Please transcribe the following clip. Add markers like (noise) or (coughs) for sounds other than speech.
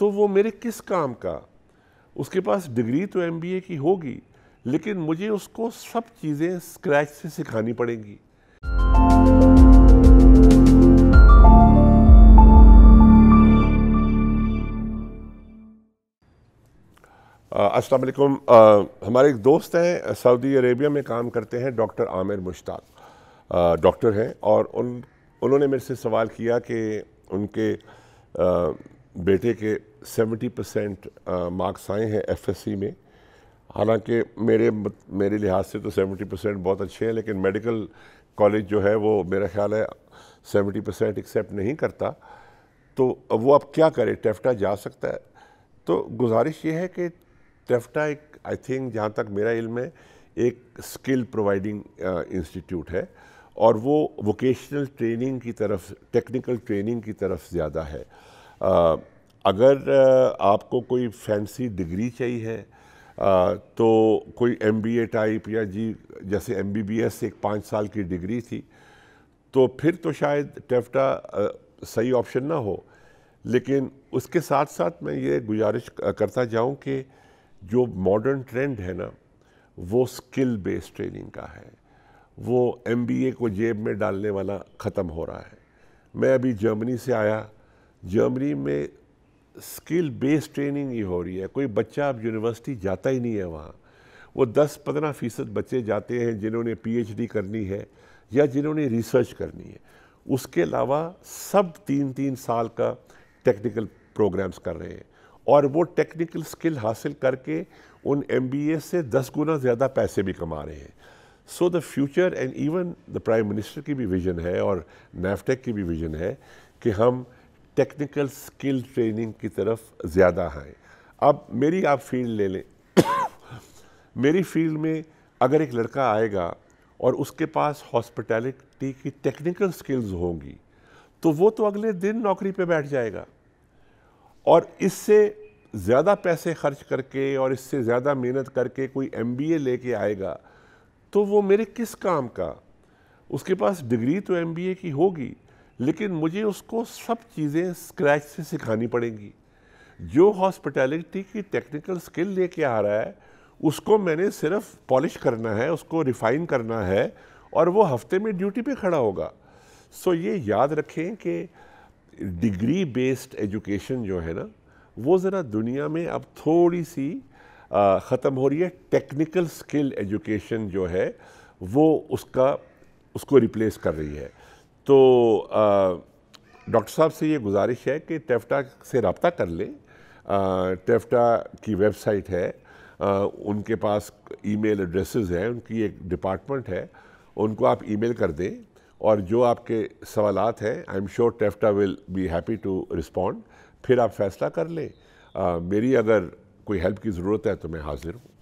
तो वो मेरे किस काम का उसके पास डिग्री तो एम की होगी लेकिन मुझे उसको सब चीज़ें स्क्रैच से सिखानी पड़ेंगी अस्सलाम वालेकुम हमारे एक दोस्त हैं सऊदी अरेबिया में काम करते हैं डॉक्टर आमिर मुश्ताक डॉक्टर हैं और उन उन्होंने मेरे से सवाल किया कि उनके आ, बेटे के 70 परसेंट मार्क्स आए हैं एफएससी में हालांकि मेरे मेरे लिहाज से तो 70 परसेंट बहुत अच्छे हैं लेकिन मेडिकल कॉलेज जो है वो मेरा ख्याल है 70 परसेंट एक्सेप्ट नहीं करता तो वो अब क्या करे टेफ्टा जा सकता है तो गुजारिश ये है कि टेफ्टा एक आई थिंक जहाँ तक मेरा इल्म है एक स्किल प्रोवाइडिंग इंस्टीट्यूट है और वो वोकेशनल ट्रेनिंग की तरफ टेक्निकल ट्रेनिंग की तरफ ज़्यादा है आ, अगर आपको कोई फैंसी डिग्री चाहिए आ, तो कोई एमबीए टाइप या जी जैसे एमबीबीएस एक पाँच साल की डिग्री थी तो फिर तो शायद टेफ्टा सही ऑप्शन ना हो लेकिन उसके साथ साथ मैं ये गुजारिश करता जाऊं कि जो मॉडर्न ट्रेंड है ना वो स्किल बेस्ड ट्रेनिंग का है वो एमबीए को जेब में डालने वाला ख़त्म हो रहा है मैं अभी जर्मनी से आया जर्मनी में स्किल बेस्ड ट्रेनिंग ही हो रही है कोई बच्चा अब यूनिवर्सिटी जाता ही नहीं है वहाँ वो दस पंद्रह फीसद बच्चे जाते हैं जिन्होंने पीएचडी करनी है या जिन्होंने रिसर्च करनी है उसके अलावा सब तीन तीन साल का टेक्निकल प्रोग्राम्स कर रहे हैं और वो टेक्निकल स्किल हासिल करके उन एम से दस गुना ज़्यादा पैसे भी कमा रहे हैं so the future and even the prime minister की भी विज़न है और नैफटेक की भी विज़न है कि हम टेक्निकल स्किल ट्रेनिंग की तरफ ज़्यादा आए अब मेरी आप फील्ड ले लें (coughs) मेरी फील्ड में अगर एक लड़का आएगा और उसके पास हॉस्पिटैलिटी की टेक्निकल स्किल्स होंगी तो वो तो अगले दिन नौकरी पे बैठ जाएगा और इससे ज़्यादा पैसे खर्च करके और इससे ज़्यादा मेहनत करके कोई एम बी ए लेके आएगा तो वो मेरे किस काम का उसके पास डिग्री तो एम बी ए की होगी लेकिन मुझे उसको सब चीज़ें स्क्रैच से सिखानी पड़ेंगी जो हॉस्पिटैलिटी की टेक्निकल स्किल लेके आ रहा है उसको मैंने सिर्फ पॉलिश करना है उसको रिफ़ाइन करना है और वो हफ्ते में ड्यूटी पे खड़ा होगा सो ये याद रखें कि डिग्री बेस्ड एजुकेशन जो है ना वो ज़रा दुनिया में अब थोड़ी सी ख़त्म हो रही है टेक्निकल स्किल एजुकेशन जो है वो उसका उसको रिप्लेस कर रही है तो डॉक्टर साहब से ये गुजारिश है कि टेफ्टा से रबता कर लें टेफ्टा की वेबसाइट है आ, उनके पास ईमेल एड्रेसेस हैं उनकी एक डिपार्टमेंट है उनको आप ईमेल कर दें और जो आपके सवाल हैं I am sure Tefta will be happy to respond फिर आप फैसला कर लें मेरी अगर कोई हेल्प की ज़रूरत है तो मैं हाजिर हूँ